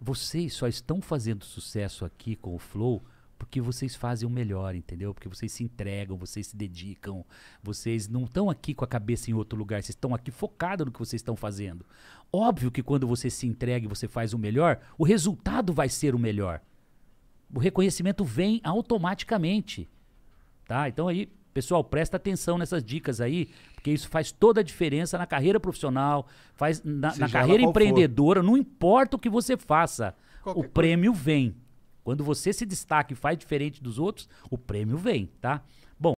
Vocês só estão fazendo sucesso aqui com o Flow porque vocês fazem o melhor, entendeu? Porque vocês se entregam, vocês se dedicam, vocês não estão aqui com a cabeça em outro lugar, vocês estão aqui focados no que vocês estão fazendo. Óbvio que quando você se entrega e você faz o melhor, o resultado vai ser o melhor. O reconhecimento vem automaticamente. Tá? Então aí Pessoal, presta atenção nessas dicas aí, porque isso faz toda a diferença na carreira profissional, faz na, na carreira empreendedora, for. não importa o que você faça, Qualquer o coisa. É? prêmio vem. Quando você se destaca e faz diferente dos outros, o prêmio vem, tá? Bom,